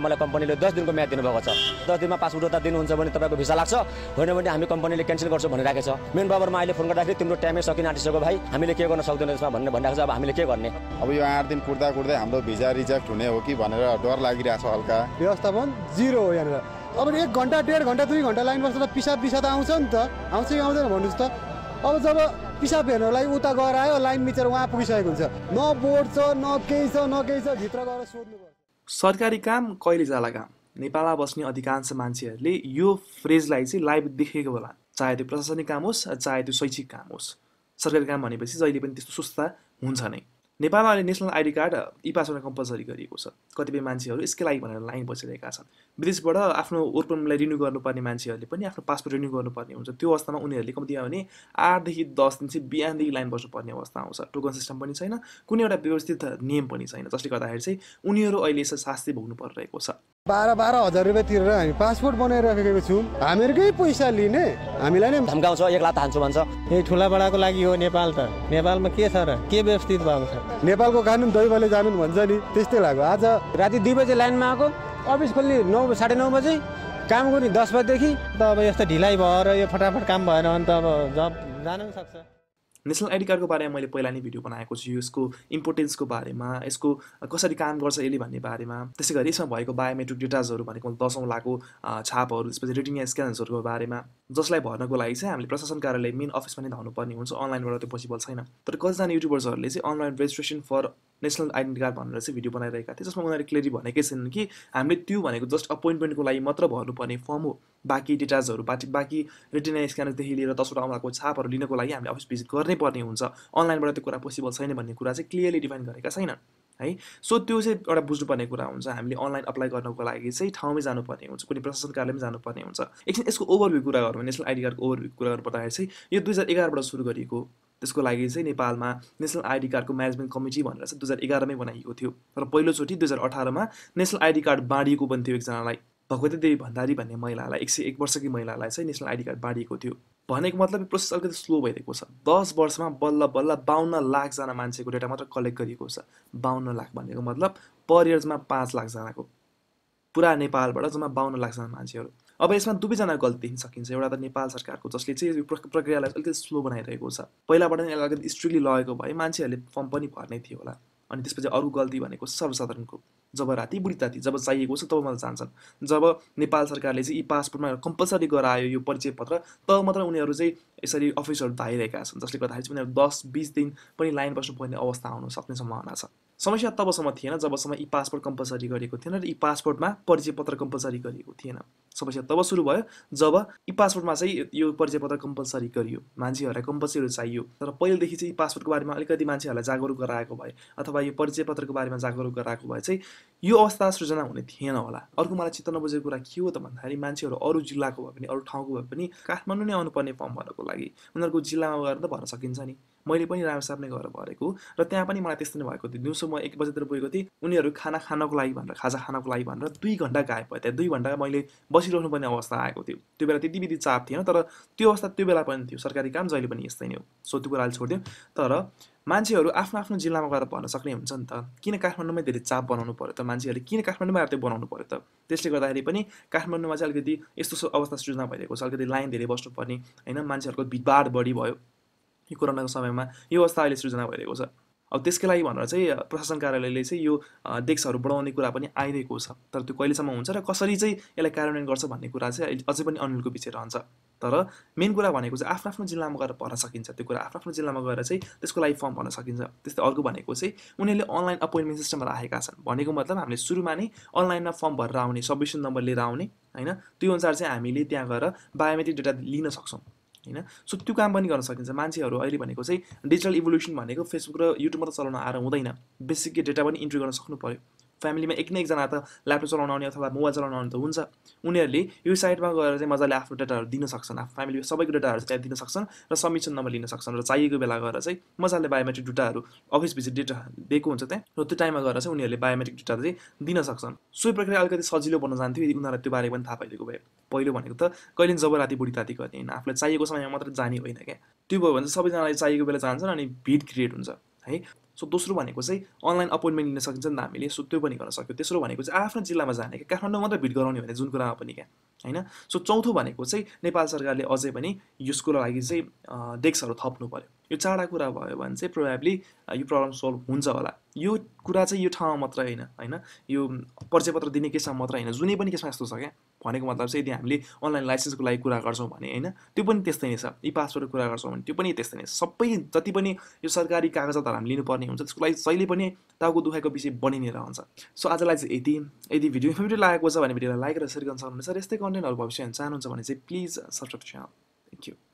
मलाई कम्पनीले दस दिनको म्याद दिनुभएको छ दस दिनमा पासपोर्ट उता दिनुहुन्छ भने तपाईँको भिसा लाग्छ होइन भने हामी कम्पनीले क्यान्सल गर्छौँ भनिरहेको छ मेन बाबरमा अहिले फोन गर्दाखेरि तिम्रो टाइमै सकिन आँटिसक्यो भाइ हामीले के गर्न सक्दैन यसमा भनेर भनिरहेको छ अब हामीले के गर्ने अब यो आठ दिन कुर्दा कुर्दै हाम्रो भिजा रिजेक्ट हुने हो कि भनेर डर लागिरहेको छ हल्का व्यवस्थापन जिरो हो यहाँनिर अब एक घन्टा डेढ घन्टा दुई घन्टा लाइन बस्दा त पिसाब पिसा त आउँछ नि त आउँछ कि आउँदैन भन्नुहोस् त अब जब पिसाब हेर्नलाई उता गएर आयो लाइन मिचेर उहाँ पुगिसकेको हुन्छ न बोर्ड छ न केही छ न केही छ भित्र गएर सोध्नु सरकारी काम कहिले जाला काम नेपालमा बस्ने अधिकांश मान्छेहरूले यो फ्रेजलाई चाहिँ लाइभ देखेको होला चाहे त्यो प्रशासनिक काम होस् चाहे त्यो शैक्षिक काम होस् सरकारी काम भनेपछि जहिले पनि त्यस्तो सुस्ता हुन्छ नै नेपालमा अहिले नेसनल आइडी कार्ड ई पासबाट कम्पलसरी गरिएको छ कतिपय मान्छेहरू यसकै लागि भनेर लाइन बसिरहेका छन् विदेशबाट आफ्नो ओर्पनलाई रिन्यू गर्नुपर्ने मान्छेहरूले पनि आफ्नो पासपोर्ट रिन्यू गर्नुपर्ने हुन्छ त्यो अवस्थामा उनीहरूले कम्ती आयो भने आठदेखि दस दिन चाहिँ बिहानदेखि लाइन बस्नुपर्ने अवस्था आउँछ टोकन सिस्टम पनि छैन कुनै एउटा व्यवस्थित नियम पनि छैन जसले गर्दाखेरि चाहिँ उनीहरू अहिले शास्ति भोग्नु परिरहेको छ बाह्र बाह्र हजार रुपियाँ तिरेर हामी पासपोर्ट बनाइराखेको छौँ हामीहरूकै पैसा लिने हामीलाई नै धम्काउँछ एक लाख हान्छु भन्छ यही ठुला बडाको लागि हो नेपाल त नेपालमा के छ र के व्यवस्थित भएको छ नेपालको कानुन दैवले जानु भन्छ नि त्यस्तै लाग्यो आज राति दुई बजे लाइनमा आएको अफिस खोल्ने नौ साढे नौ बजे काम गर्ने दस बजेदेखि त अब यस्तो ढिलाइ भएर यो फटाफट काम भएन भने त अब जब जान पनि सक्छ नेसनल आइडी कार्डको बारेमा मैले पहिला नै भिडियो बनाएको छु यसको इम्पोर्टेन्सको बारेमा यसको कसरी काम गर्छ यसले भन्ने बारेमा त्यसै गरी यसमा भएको बायोमेट्रिक डेटाजहरू भनेको दसौँ लाखको छापहरू त्यसपछि रिटिङ स्क्यान्सहरूको बारेमा जसलाई भर्नको लागि चाहिँ हामीले प्रशासन कार्यालय मेन अफिसमा नै धाउनुपर्ने हुन्छ अनलाइनबाट त्यो पोसिबल छैन तर कतिजना युट्युबर्सहरूले चाहिँ online registration for national identity card भनेर चाहिँ भिडियो बनाइरहेका थिए जसमा उनीहरूले क्लियरली भनेकै छैनन् कि हामीले त्यो भनेको जस्ट अपोइन्टमेन्टको लागि मात्र भर्नुपर्ने फर्म हो बाँकी डेटाजहरू बाँकी बाँकी रिटेन स्क्यानरदेखि लिएर दसवटा औँलाको छापहरू लिनको लागि हामीले अफिस भिजिट गर्नै पर्ने हुन्छ अनलाइनबाट त्यो कुरा पोसिबल छैन भन्ने कुरा चाहिँ क्लियरली डिफाइन गरेका छैनन् है सो त्यो चाहिँ एउटा बुझ्नुपर्ने कुरा हुन्छ हामीले अनलाइन अप्लाई गर्नको लागि चाहिँ ठाउँमै जानुपर्ने हुन्छ कुनै प्रशासन कार्यालयमै जानुपर्ने हुन्छ एकछिन यसको ओभरभ्यू कुरा गरौँ नेसनल आइडी कार्डको ओभरभ्यू कुरा गर्नु पर्दाखेरि चाहिँ यो दुई हजार एघारबाट सुरु गरिएको त्यसको लागि चाहिँ नेपालमा नेसनल आइडी कार्डको म्यानेजमेन्ट कमिटी भनेर चाहिँ दुई हजार एघारमै बनाइएको थियो र पहिलोचोटि दुई हजार अठारमा नेसनल आइडी कार्ड बाँडिएको पनि थियो एकजनालाई भगवती देवी भण्डारी भन्ने महिलालाई एक सय एक वर्षकी महिलालाई चाहिँ नेसनल आइडी कार्ड बाँडिएको थियो भनेको मतलब प्रोसेस अलिकति स्लो भइरहेको छ दस वर्षमा बल्ल बल्ल बाहन्न लाखजना मान्छेको डेटा मात्र कलेक्ट गरिएको छ बाहन्न लाख भनेको मतलब पर इयर्समा पाँच लाखजनाको पुरा नेपालबाट जम्मा बाहन्न लाखजना मान्छेहरू अब यसमा दुवैजनाको गल्ती देखिन सकिन्छ एउटा त नेपाल सरकारको जसले चाहिँ यो प्रक्रियालाई अलिकति स्लो बनाइरहेको छ पहिलाबाट नै अलिकति स्ट्रिक्टली लगेको भए मान्छेहरूले फर्म पनि भर्ने थियो होला अनि त्यसपछि अरू गल्ती भनेको सर्वसाधारणको जब राति बुढी ताती जब चाहिएको छ तब मात्र जान्छन् जब नेपाल सरकारले चाहिँ यी पासपोर्टमा कम्पलसरी गरायो यो परिचय पत्र तब मात्र उनीहरू चाहिँ यसरी अफिसहरू धाइरहेका छन् जसले गर्दाखेरि चाहिँ उनीहरू दस बिस दिन पनि लाइन बस्नुपर्ने अवस्था आउन सक्ने सम्भावना छ समस्या तबसम्म थिएन जबसम्म यी पासपोर्ट कम्पलसरी गरेको थिएन र यी पासपोर्टमा परिचय पत्र कम्पलसरी गरिएको थिएन समस्या तब सुरु भयो जब यी पासपोर्टमा चाहिँ यो परिचय पत्र कम्पलसरी गरियो मान्छेहरूलाई कम्पलसरीहरू चाहियो तर पहिलेदेखि चाहिँ इ पासपोर्टको बारेमा अलिकति मान्छेहरूलाई जागरुक गराएको भए अथवा यो परिचय पत्रको बारेमा जागरुक गराएको भए चाहिँ यो अवस्था सृजना हुने थिएन होला अर्को मलाई चित्त नबुझेको कुरा के हो त भन्दाखेरि मान्छेहरू अरू जिल्लाको भए पनि अरू ठाउँको भए पनि काठमाडौँ नै आउनुपर्ने फर्म भर्नको लागि उनीहरूको जिल्लामा गएर त भर्न सकिन्छ नि मैले पनि नै गएर भरेको र त्यहाँ पनि मलाई त्यस्तो नै भएको थियो दिउँसो म एक बजीतिर पुगेको थिएँ उनीहरू खाना खानको लागि भनेर खाजा खानको लागि भनेर दुई घन्टा गायब भयो त्यहाँ दुई घन्टा मैले बसिरहनुपर्ने अवस्था आएको थियो त्यो बेला त्यति बिति चाप थिएन तर त्यो अवस्था त्यो बेला पनि थियो सरकारी काम जहिले पनि यस्तै नै हो सो त्यो कुराले छोडिदियो तर मान्छेहरू आफ्नो आफ्नो जिल्लामा गएर भन्न सक्ने हुन्छ नि त किन काठमाडौँमै धेरै चाप बनाउनु पऱ्यो त मान्छेहरूले किन काठमाडौँमा आएर त्यो बनाउनु पऱ्यो त त्यसले गर्दाखेरि पनि काठमाडौँमा चाहिँ अलिकति यस्तो अवस्था सृजना भइरहेको छ अलिकति लाइन धेरै बस्नुपर्ने होइन मान्छेहरूको भिडभाड बढी भयो यो कोरोनाको समयमा यो अवस्था अहिले सृजना भइरहेको छ अब त्यसकै लागि भनेर चाहिँ प्रशासन कार्यालयले चाहिँ यो डेस्कहरू बढाउने कुरा पनि आइरहेको छ तर त्यो कहिलेसम्म हुन्छ र कसरी चाहिँ यसलाई कार्यान्वयन गर्छ भन्ने कुरा चाहिँ अहिले अझै पनि अनिलको पछि रहन्छ तर मेन कुरा भनेको चाहिँ आफ्नो आफ्नो जिल्लामा गएर भर्न सकिन्छ त्यो कुरा आफ्नो आफ्नो जिल्लामा गएर चाहिँ त्यसको लागि फर्म भर्न सकिन्छ त्यस्तै अर्को भनेको चाहिँ उनीहरूले अनलाइन अपोइन्टमेन्ट सिस्टम राखेका छन् भनेको मतलब हामीले सुरुमा नै अनलाइनमा फर्म भरेर आउने सबिसन नम्बर लिएर आउने होइन त्यो अनुसार चाहिँ हामीले त्यहाँ गएर बायोमेट्रिक डेटा लिन सक्छौँ होइन सो त्यो काम पनि गर्न सकिन्छ मान्छेहरू अहिले भनेको चाहिँ डिजिटल इभोल्युसन भनेको फेसबुक र युट्युबमा त चलाउन आएर हुँदैन बेसिक डेटा पनि इन्ट्री गर्न सक्नु पऱ्यो फ्यामिलीमा एक न एकजना त ल्यापटप चलाउन आउने अथवा मोबाइल चलाउन आउने त हुन्छ उनीहरूले यो साइटमा गएर चाहिँ मजाले आफ्नो डेटाहरू दिन सक्छन् आफ्नो फ्यामिली सबैको डेटाहरू चाहिँ त्यहाँ दिन सक्छन् र सब्मिसन नम्बर लिन सक्छन् र चाहिएको बेला गएर चाहिँ मजाले बायोमेट्रिक डेटाहरू अफिस भिजिट डेटा दिएको हुन्छ त्यहाँ र त्यो टाइममा गएर चाहिँ उनीहरूले बायोमेट्रिक डेटा चाहिँ दिन सक्छन् सो प्रक्रिया अलिकति सजिलो बन्न जान्थ्यो यदि उनीहरूलाई त्यो बारे पनि थाहा पाइदिएको भए पहिलो भनेको त कहिले जब राति बुढी ताती गर्ने होइन आफूलाई चाहिएको समयमा मात्र जाने होइन क्या त्यो भयो भने सबैजनालाई चाहिएको बेला जान्छन् अनि भिड क्रिएट हुन्छ है सो दोस्रो भनेको चाहिँ अनलाइन अपोइन्टमेन्ट लिन सकिन्छ नि त हामीले सो त्यो पनि गर्न सक्यो तेस्रो भनेको चाहिँ आफ्नो जिल्लामा जाने क्या काठमाडौँ मात्रै भिड गराउने भने जुन कुरामा पनि क्या होइन सो चौथो भनेको चाहिँ नेपाल सरकारले अझै पनि यसको लागि चाहिँ डेस्कहरू थप्नु पऱ्यो यो चाडा कुरा भयो भने चाहिँ प्रोभाब्ली यो प्रब्लम सल्भ हुन्छ होला यो कुरा चाहिँ यो ठाउँमा मात्र होइन होइन यो पत्र दिने केसमा मात्र होइन जुनै पनि केसमा यस्तो छ क्या भनेको मतलब चाहिँ यदि हामीले अनलाइन लाइसेन्सको लागि कुरा गर्छौँ भने होइन त्यो पनि त्यस्तै नै छ यी पासपोर्टको कुरा गर्छौँ भने त्यो पनि त्यस्तै नै छ सबै जति पनि यो सरकारी कागजातहरू हामी लिनुपर्ने पर्ने हुन्छ त्यसको लागि जहिले पनि टाउको दुखाइको विषय बनिने रहन्छ सो आजलाई चाहिँ यति यदि भिडियो इन्फर्मेटिभ लागेको छ भने भिडियोलाई लाइक र सेयर गर्न सक्नुहुन्छ र यस्तै कन्टेन्टहरू भविष्य चाहनुहुन्छ भने चाहिँ please subscribe channel thank you